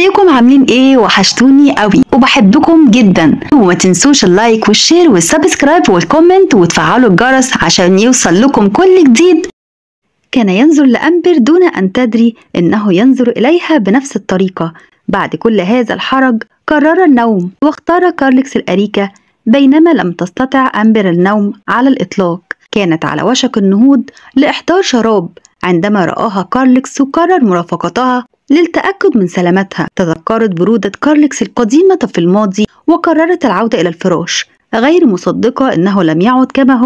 ازيكم عاملين ايه وحشتوني قوي وبحبكم جدا وما تنسوش اللايك والشير والسبسكرايب والكومنت وتفعلوا الجرس عشان يوصل لكم كل جديد كان ينظر لأمبر دون أن تدري أنه ينظر إليها بنفس الطريقة بعد كل هذا الحرج قرر النوم واختار كارلكس الأريكة بينما لم تستطع أمبر النوم على الإطلاق كانت على وشك النهوض لإحضار شراب عندما رآها كارلكس وقرر مرافقتها للتأكد من سلامتها تذكرت برودة كارلكس القديمة في الماضي وقررت العودة إلى الفراش غير مصدقة أنه لم يعد كما هو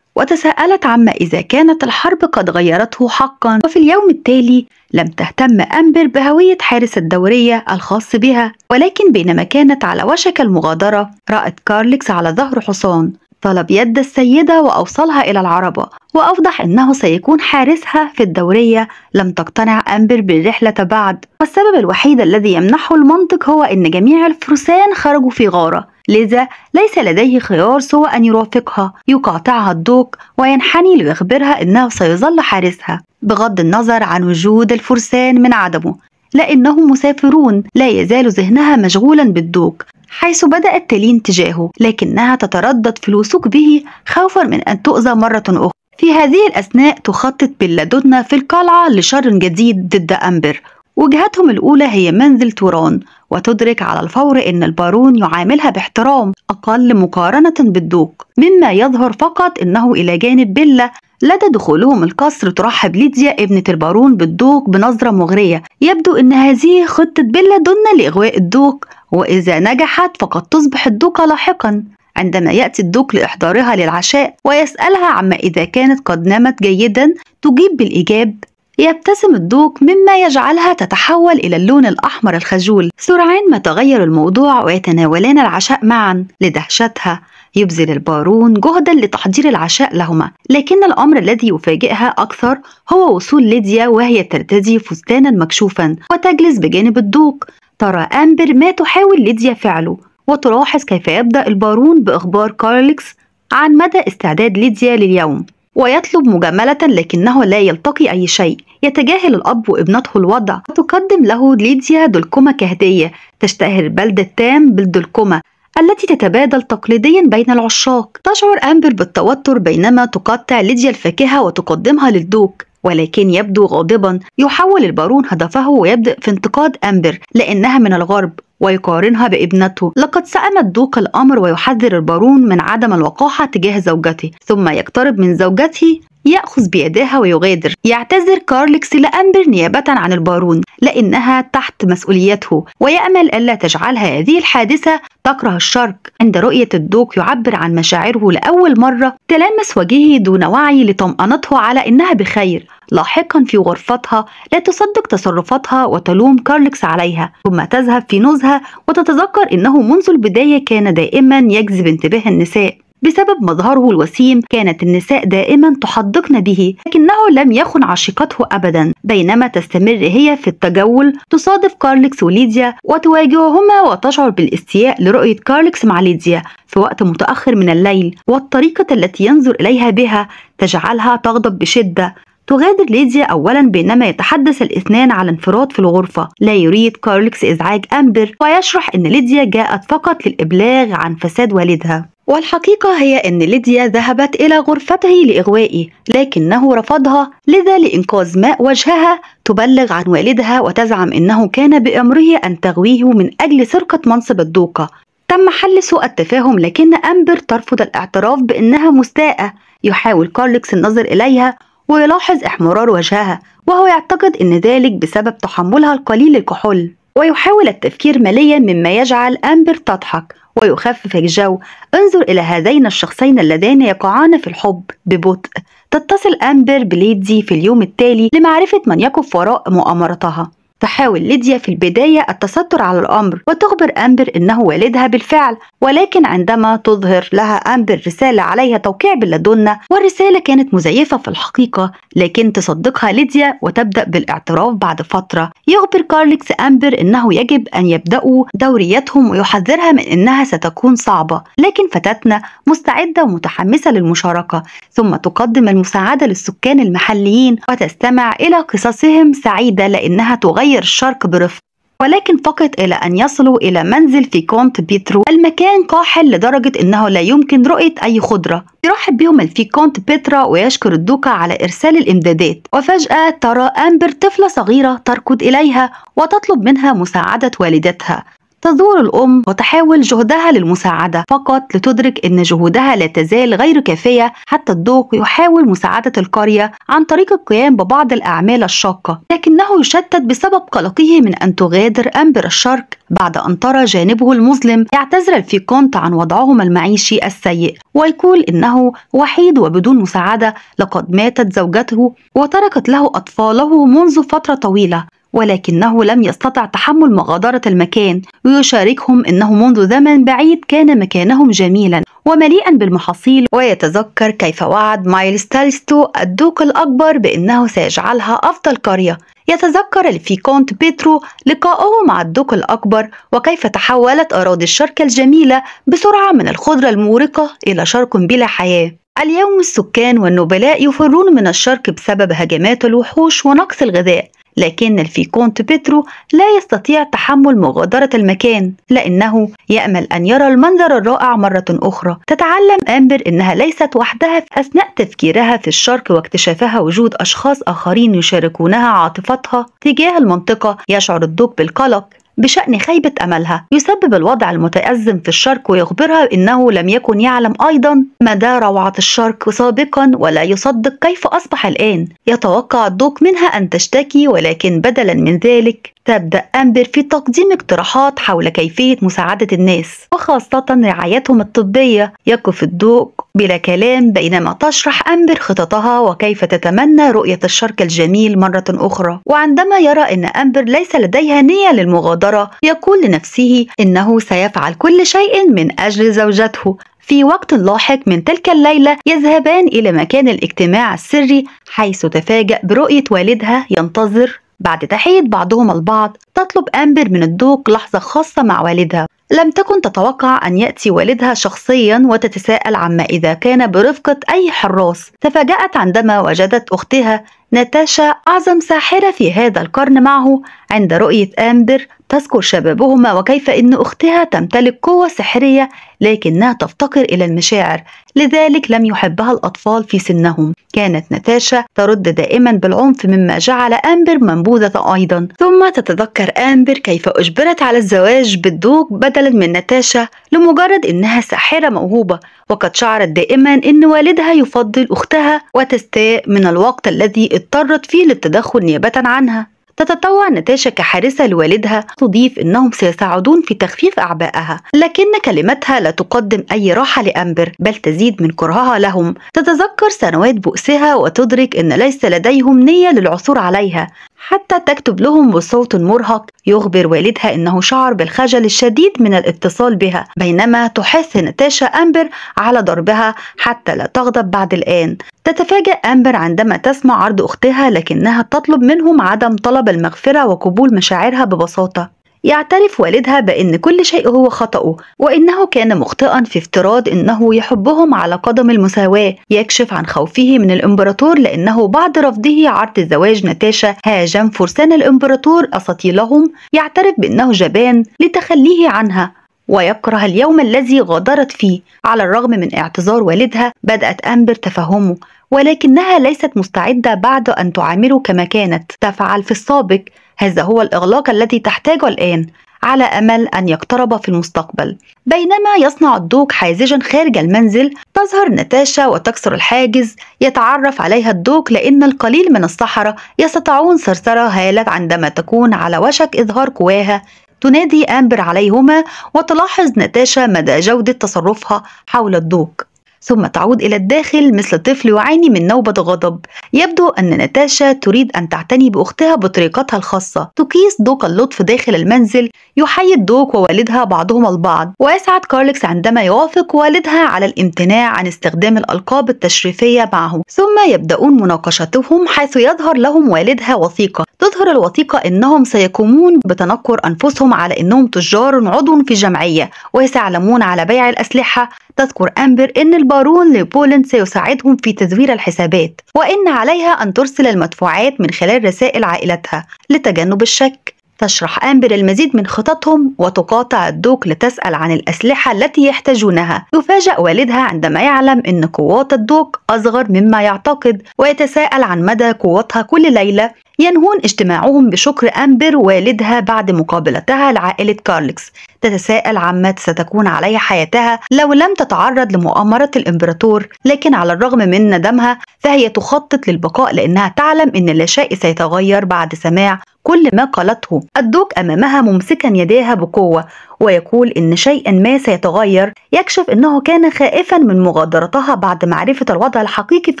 وتساءلت عما إذا كانت الحرب قد غيرته حقا وفي اليوم التالي لم تهتم أمبر بهوية حارس الدورية الخاص بها ولكن بينما كانت على وشك المغادرة رأت كارلكس على ظهر حصان طلب يد السيدة وأوصلها إلى العربة وأوضح أنه سيكون حارسها في الدورية لم تقتنع أمبر بالرحلة بعد والسبب الوحيد الذي يمنحه المنطق هو أن جميع الفرسان خرجوا في غارة لذا ليس لديه خيار سوى أن يرافقها يقاطعها الدوق وينحني ليخبرها أنه سيظل حارسها بغض النظر عن وجود الفرسان من عدمه لأنهم مسافرون لا يزال ذهنها مشغولا بالدوق حيث بدأت تلين تجاهه لكنها تتردد في الوثوق به خوفا من أن تؤذى مرة أخرى في هذه الأثناء تخطط دودنا في القلعة لشر جديد ضد أمبر وجهتهم الأولى هي منزل توران وتدرك على الفور أن البارون يعاملها باحترام أقل مقارنة بالدوق مما يظهر فقط أنه إلى جانب بيلا لدى دخولهم القصر ترحب ليديا ابنة البارون بالدوق بنظرة مغرية يبدو أن هذه خطة بيلا دونا لإغواء الدوق وإذا نجحت فقد تصبح الدوقة لاحقا عندما يأتي الدوق لإحضارها للعشاء ويسألها عما إذا كانت قد نامت جيدا تجيب بالإجاب يبتسم الدوق مما يجعلها تتحول إلى اللون الأحمر الخجول سرعان ما تغير الموضوع ويتناولان العشاء معا لدهشتها يبذل البارون جهدا لتحضير العشاء لهما لكن الأمر الذي يفاجئها أكثر هو وصول ليديا وهي ترتدي فستانا مكشوفا وتجلس بجانب الدوق ترى أمبر ما تحاول ليديا فعله وتلاحظ كيف يبدأ البارون بإخبار كارليكس عن مدى استعداد ليديا لليوم ويطلب مجاملة لكنه لا يلتقي أي شيء يتجاهل الأب وابنته الوضع وتقدم له ليديا دولكوما كهدية تشتهر بلدة تام بالدولكوما التي تتبادل تقليديا بين العشاق تشعر أمبر بالتوتر بينما تقطع ليديا الفاكهة وتقدمها للدوك ولكن يبدو غاضبا يحول البارون هدفه ويبدأ في انتقاد أمبر لأنها من الغرب ويقارنها بابنته لقد سأم الدوق الأمر ويحذر البارون من عدم الوقاحة تجاه زوجته ثم يقترب من زوجته يأخذ بيدها ويغادر يعتذر كارلكس لأمبر نيابة عن البارون لأنها تحت مسؤوليته ويأمل ألا تجعل هذه الحادثة تكره الشرق عند رؤية الدوق يعبر عن مشاعره لأول مرة تلامس وجهه دون وعي لطمأنته على إنها بخير لاحقا في غرفتها لا تصدق تصرفاتها وتلوم كارلكس عليها ثم تذهب في نزهة وتتذكر إنه منذ البداية كان دائما يجذب انتباه النساء بسبب مظهره الوسيم كانت النساء دائما تحدقن به لكنه لم يخن عشيقته أبدا بينما تستمر هي في التجول تصادف كارلكس وليديا وتواجههما وتشعر بالاستياء لرؤية كارلكس مع ليديا في وقت متأخر من الليل والطريقة التي ينظر إليها بها تجعلها تغضب بشدة تغادر ليديا أولا بينما يتحدث الاثنان على انفراد في الغرفة لا يريد كارلكس إزعاج أمبر ويشرح أن ليديا جاءت فقط للإبلاغ عن فساد والدها والحقيقة هي أن ليديا ذهبت إلى غرفته لإغوائه لكنه رفضها لذا لإنقاذ ماء وجهها تبلغ عن والدها وتزعم أنه كان بأمره أن تغويه من أجل سرقة منصب الدوقة تم حل سوء التفاهم لكن أمبر ترفض الاعتراف بأنها مستاءة يحاول كارلكس النظر إليها ويلاحظ احمرار وجهها وهو يعتقد أن ذلك بسبب تحملها القليل الكحول ويحاول التفكير ماليا مما يجعل أمبر تضحك ويخفف الجو انظر إلى هذين الشخصين اللذان يقعان في الحب ببطء تتصل أمبر بليدي في اليوم التالي لمعرفة من يقف وراء مؤامرتها تحاول ليديا في البداية التستر على الأمر وتخبر أمبر إنه والدها بالفعل ولكن عندما تظهر لها أمبر رسالة عليها توقيع بلادونا والرسالة كانت مزيفة في الحقيقة لكن تصدقها ليديا وتبدأ بالاعتراف بعد فترة يخبر كارليكس أمبر أنه يجب أن يبدأوا دورياتهم ويحذرها من أنها ستكون صعبة لكن فتاتنا مستعدة ومتحمسة للمشاركة ثم تقدم المساعدة للسكان المحليين وتستمع إلى قصصهم سعيدة لأنها تغير الشرق برفق ولكن فقط إلى أن يصلوا إلى منزل في كونت بيترو المكان قاحل لدرجة أنه لا يمكن رؤية أي خضرة يرحب بهم الفيكونت بيترا ويشكر الدوكا على إرسال الإمدادات وفجأة ترى أمبر طفلة صغيرة تركض إليها وتطلب منها مساعدة والدتها تزور الأم وتحاول جهدها للمساعدة فقط لتدرك أن جهودها لا تزال غير كافية حتى الدوق يحاول مساعدة القرية عن طريق القيام ببعض الأعمال الشاقة لكنه يشتت بسبب قلقه من أن تغادر أمبر الشرق بعد أن ترى جانبه المظلم يعتذر الفيكونت عن وضعهما المعيشي السيء ويقول إنه وحيد وبدون مساعدة لقد ماتت زوجته وتركت له أطفاله منذ فترة طويلة ولكنه لم يستطع تحمل مغادرة المكان ويشاركهم أنه منذ زمن بعيد كان مكانهم جميلا ومليئا بالمحاصيل ويتذكر كيف وعد مايلز تالستو الدوق الأكبر بأنه سيجعلها أفضل قرية يتذكر الفيكونت بيترو لقاؤه مع الدوق الأكبر وكيف تحولت أراضي الشرق الجميلة بسرعة من الخضرة المورقة إلى شرق بلا حياة اليوم السكان والنبلاء يفرون من الشرق بسبب هجمات الوحوش ونقص الغذاء لكن الفيكونت بيترو لا يستطيع تحمل مغادرة المكان لأنه يأمل أن يرى المنظر الرائع مرة أخرى تتعلم أمبر أنها ليست وحدها أثناء تفكيرها في الشرق واكتشافها وجود أشخاص آخرين يشاركونها عاطفتها تجاه المنطقة يشعر الدوق بالقلق بشأن خيبة أملها يسبب الوضع المتأزم في الشرق ويخبرها إنه لم يكن يعلم أيضا مدى روعة الشرق سابقا ولا يصدق كيف أصبح الآن يتوقع الدوق منها أن تشتكي ولكن بدلا من ذلك تبدأ أمبر في تقديم اقتراحات حول كيفية مساعدة الناس وخاصة رعايتهم الطبية يقف الدوق بلا كلام بينما تشرح أمبر خططها وكيف تتمنى رؤية الشرق الجميل مرة أخرى وعندما يرى أن أمبر ليس لديها نية للمغادرة يقول لنفسه إنه سيفعل كل شيء من أجل زوجته في وقت لاحق من تلك الليلة يذهبان إلى مكان الاجتماع السري حيث تفاجأ برؤية والدها ينتظر بعد تحية بعضهم البعض تطلب أمبر من الدوق لحظة خاصة مع والدها لم تكن تتوقع أن يأتي والدها شخصيا وتتساءل عما إذا كان برفقة أي حراس تفاجأت عندما وجدت أختها ناتاشا أعظم ساحرة في هذا القرن معه عند رؤية آمبر تذكر شبابهما وكيف إن أختها تمتلك قوة سحرية لكنها تفتقر إلى المشاعر لذلك لم يحبها الأطفال في سنهم كانت ناتاشا ترد دائما بالعنف مما جعل أمبر منبوذة أيضا ثم تتذكر أمبر كيف أجبرت على الزواج بالدوق بدلا من ناتاشا لمجرد إنها ساحرة موهوبة وقد شعرت دائما إن والدها يفضل أختها وتستاء من الوقت الذي اضطرت فيه للتدخل نيابة عنها تتطوع ناتاشا كحارسة لوالدها تضيف أنهم سيساعدون في تخفيف أعبائها لكن كلمتها لا تقدم أي راحة لأمبر بل تزيد من كرهها لهم تتذكر سنوات بؤسها وتدرك أن ليس لديهم نية للعثور عليها حتى تكتب لهم بصوت مرهق يخبر والدها انه شعر بالخجل الشديد من الاتصال بها بينما تحث ناتاشا امبر على ضربها حتى لا تغضب بعد الان تتفاجأ أمبر عندما تسمع عرض أختها لكنها تطلب منهم عدم طلب المغفرة وقبول مشاعرها ببساطة يعترف والدها بأن كل شيء هو خطأه وأنه كان مخطئا في افتراض أنه يحبهم على قدم المساواة يكشف عن خوفه من الإمبراطور لأنه بعد رفضه عرض زواج ناتاشا هاجم فرسان الإمبراطور أساطيلهم يعترف بأنه جبان لتخليه عنها ويكره اليوم الذي غادرت فيه على الرغم من اعتذار والدها بدأت أمبر تفهمه ولكنها ليست مستعدة بعد أن تعامله كما كانت تفعل في السابق هذا هو الإغلاق الذي تحتاجه الآن على أمل أن يقترب في المستقبل بينما يصنع الدوق حازجا خارج المنزل تظهر ناتاشا وتكسر الحاجز يتعرف عليها الدوق لأن القليل من الصحراء يستطيعون سرسرة هالة عندما تكون على وشك إظهار قواها تنادي أمبر عليهما وتلاحظ ناتاشا مدى جودة تصرفها حول الدوق ثم تعود إلى الداخل مثل طفل يعاني من نوبة غضب يبدو أن ناتاشا تريد أن تعتني بأختها بطريقتها الخاصة تقيس دوق اللطف داخل المنزل يحيد دوك ووالدها بعضهم البعض ويسعد كارلكس عندما يوافق والدها على الامتناع عن استخدام الألقاب التشريفية معه ثم يبدأون مناقشتهم حيث يظهر لهم والدها وثيقة تظهر الوثيقة أنهم سيقومون بتنكر أنفسهم على أنهم تجار عضو في جمعية وسيعلمون على بيع الأسلحة تذكر أمبر أن البارون لبولند سيساعدهم في تزوير الحسابات وإن عليها أن ترسل المدفوعات من خلال رسائل عائلتها لتجنب الشك تشرح أمبر المزيد من خططهم وتقاطع الدوك لتسأل عن الأسلحة التي يحتاجونها يفاجأ والدها عندما يعلم أن قوات الدوك أصغر مما يعتقد ويتساءل عن مدى قوتها كل ليلة ينهون اجتماعهم بشكر أمبر والدها بعد مقابلتها لعائلة كارلكس تتساءل عما ستكون عليه حياتها لو لم تتعرض لمؤامرة الإمبراطور لكن على الرغم من ندمها فهي تخطط للبقاء لأنها تعلم أن لا شيء سيتغير بعد سماع كل ما قالته الدوق أمامها ممسكا يديها بقوة ويقول إن شيئا ما سيتغير يكشف إنه كان خائفا من مغادرتها بعد معرفة الوضع الحقيقي في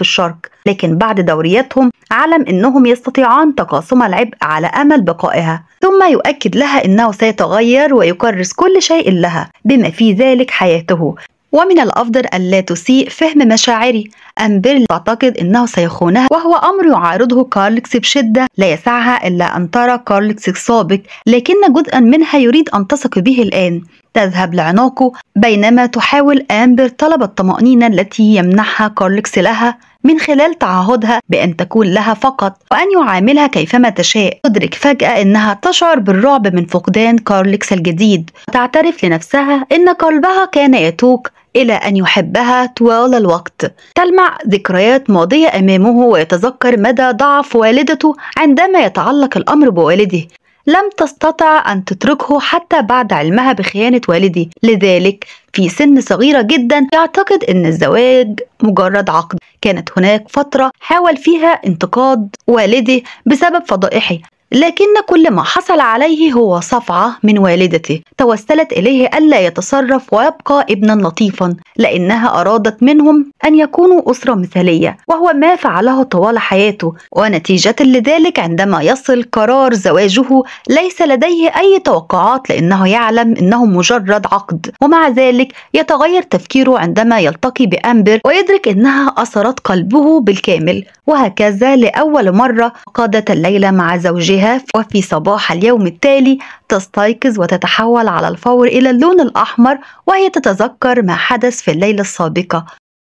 الشرق لكن بعد دورياتهم علم إنهم يستطيعان تقاسم العبء على أمل بقائها ثم يؤكد لها إنه سيتغير ويكرس كل شيء لها بما في ذلك حياته ومن الأفضل ألا تسيء فهم مشاعري أمبر تعتقد أنه سيخونها وهو أمر يعارضه كارلكس بشدة لا يسعها إلا أن ترى كارلكس السابق لكن جزءا منها يريد أن تثق به الآن تذهب لعناقه بينما تحاول أمبر طلب الطمأنينة التي يمنحها كارلكس لها من خلال تعهدها بأن تكون لها فقط وأن يعاملها كيفما تشاء تدرك فجأة أنها تشعر بالرعب من فقدان كارلكس الجديد وتعترف لنفسها أن قلبها كان يتوق إلى أن يحبها طوال الوقت تلمع ذكريات ماضية أمامه ويتذكر مدى ضعف والدته عندما يتعلق الأمر بوالده لم تستطع أن تتركه حتى بعد علمها بخيانة والده لذلك في سن صغيرة جدا يعتقد أن الزواج مجرد عقد كانت هناك فترة حاول فيها انتقاد والده بسبب فضائحه لكن كل ما حصل عليه هو صفعة من والدته توسلت إليه ألا يتصرف ويبقى ابنا لطيفا لأنها أرادت منهم أن يكونوا أسرة مثالية وهو ما فعله طوال حياته ونتيجة لذلك عندما يصل قرار زواجه ليس لديه أي توقعات لأنه يعلم أنه مجرد عقد ومع ذلك يتغير تفكيره عندما يلتقي بأمبر ويدرك أنها أثرت قلبه بالكامل وهكذا لأول مرة قادت الليلة مع زوجها بها وفي صباح اليوم التالي تستيقظ وتتحول على الفور إلى اللون الأحمر وهي تتذكر ما حدث في الليلة السابقة